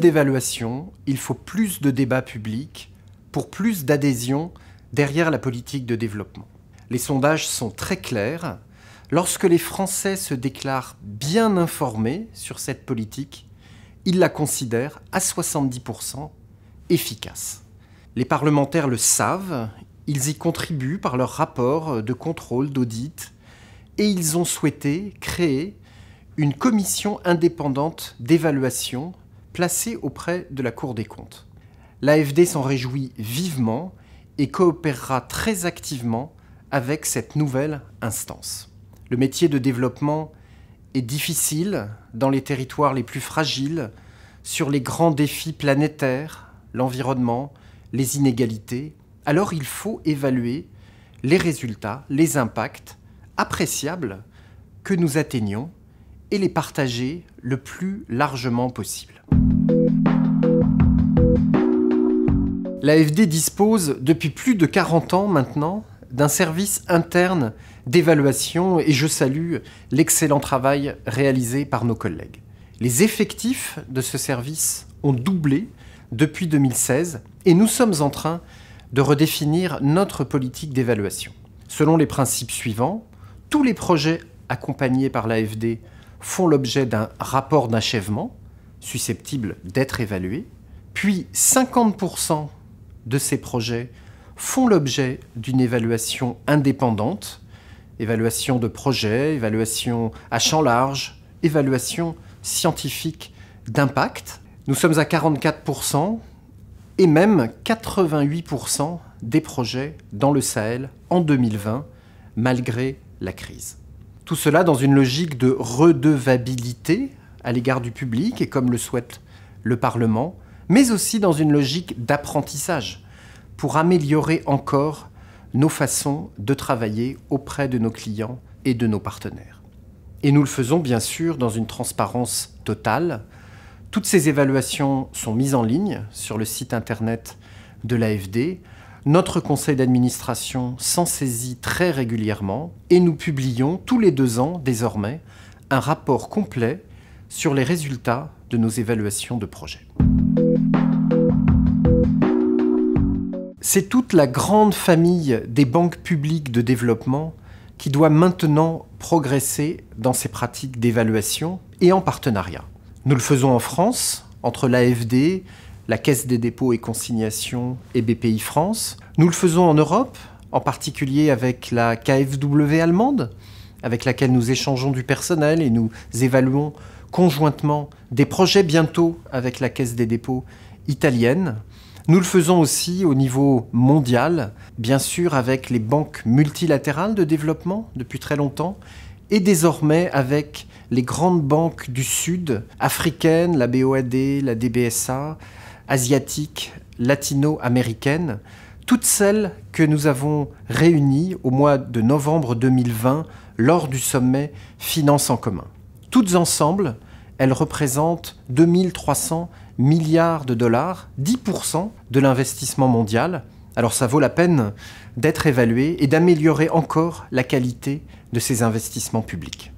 d'évaluation, il faut plus de débats publics pour plus d'adhésion derrière la politique de développement. Les sondages sont très clairs. Lorsque les Français se déclarent bien informés sur cette politique, ils la considèrent à 70% efficace. Les parlementaires le savent, ils y contribuent par leurs rapports de contrôle, d'audit, et ils ont souhaité créer une commission indépendante d'évaluation placé auprès de la Cour des comptes. L'AFD s'en réjouit vivement et coopérera très activement avec cette nouvelle instance. Le métier de développement est difficile dans les territoires les plus fragiles, sur les grands défis planétaires, l'environnement, les inégalités. Alors il faut évaluer les résultats, les impacts appréciables que nous atteignons et les partager le plus largement possible. L'AFD dispose depuis plus de 40 ans maintenant d'un service interne d'évaluation et je salue l'excellent travail réalisé par nos collègues. Les effectifs de ce service ont doublé depuis 2016 et nous sommes en train de redéfinir notre politique d'évaluation. Selon les principes suivants, tous les projets accompagnés par l'AFD font l'objet d'un rapport d'achèvement susceptibles d'être évalués, puis 50% de ces projets font l'objet d'une évaluation indépendante, évaluation de projet, évaluation à champ large, évaluation scientifique d'impact. Nous sommes à 44% et même 88% des projets dans le Sahel en 2020, malgré la crise. Tout cela dans une logique de redevabilité à l'égard du public et comme le souhaite le Parlement, mais aussi dans une logique d'apprentissage pour améliorer encore nos façons de travailler auprès de nos clients et de nos partenaires. Et nous le faisons bien sûr dans une transparence totale. Toutes ces évaluations sont mises en ligne sur le site internet de l'AFD. Notre conseil d'administration s'en saisit très régulièrement et nous publions tous les deux ans désormais un rapport complet sur les résultats de nos évaluations de projets. C'est toute la grande famille des banques publiques de développement qui doit maintenant progresser dans ses pratiques d'évaluation et en partenariat. Nous le faisons en France, entre l'AFD, la Caisse des dépôts et consignations et BPI France. Nous le faisons en Europe, en particulier avec la KfW allemande, avec laquelle nous échangeons du personnel et nous évaluons conjointement des projets bientôt avec la Caisse des dépôts italienne. Nous le faisons aussi au niveau mondial, bien sûr avec les banques multilatérales de développement depuis très longtemps, et désormais avec les grandes banques du Sud, africaines, la BOAD, la DBSA, asiatiques, latino-américaines, toutes celles que nous avons réunies au mois de novembre 2020 lors du sommet Finance en commun. Toutes ensemble, elles représentent 2300 milliards de dollars, 10% de l'investissement mondial. Alors ça vaut la peine d'être évalué et d'améliorer encore la qualité de ces investissements publics.